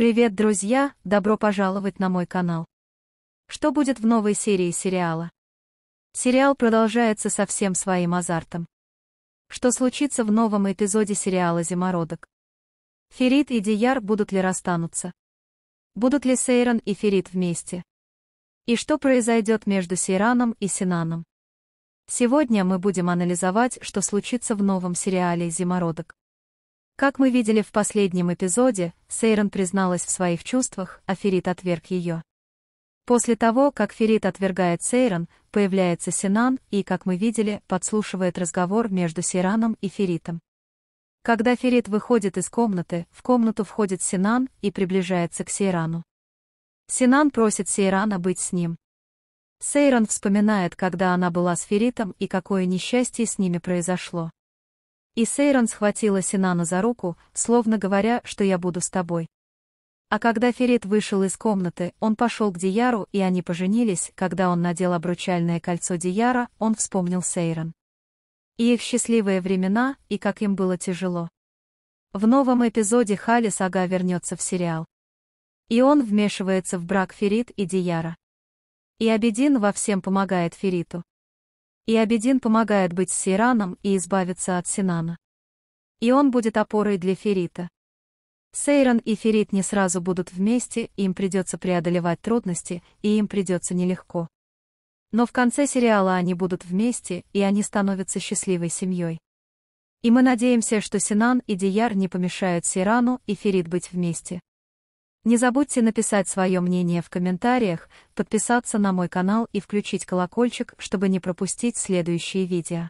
Привет, друзья! Добро пожаловать на мой канал. Что будет в новой серии сериала? Сериал продолжается со всем своим азартом. Что случится в новом эпизоде сериала «Зимородок»? Ферит и Дияр будут ли расстанутся? Будут ли Сейрон и Ферит вместе? И что произойдет между Сейраном и Синаном? Сегодня мы будем анализовать, что случится в новом сериале «Зимородок». Как мы видели в последнем эпизоде, Сейрон призналась в своих чувствах, а Ферит отверг ее. После того, как Ферит отвергает Сейрон, появляется Синан и, как мы видели, подслушивает разговор между Сейраном и Феритом. Когда Ферит выходит из комнаты, в комнату входит Синан и приближается к Сейрану. Синан просит Сейрана быть с ним. Сейран вспоминает, когда она была с Феритом и какое несчастье с ними произошло. И Сейрон схватила Синану за руку, словно говоря, что я буду с тобой. А когда Ферит вышел из комнаты, он пошел к Дияру, и они поженились, когда он надел обручальное кольцо Дияра, он вспомнил Сейрон. И их счастливые времена, и как им было тяжело. В новом эпизоде Хали Сага вернется в сериал. И он вмешивается в брак Ферит и Дияра. И Абедин во всем помогает Фериту и Абедин помогает быть с Сейраном и избавиться от Синана. И он будет опорой для Ферита. Сейран и Ферит не сразу будут вместе, им придется преодолевать трудности, и им придется нелегко. Но в конце сериала они будут вместе, и они становятся счастливой семьей. И мы надеемся, что Синан и Дияр не помешают Сирану и Ферит быть вместе. Не забудьте написать свое мнение в комментариях, подписаться на мой канал и включить колокольчик, чтобы не пропустить следующие видео.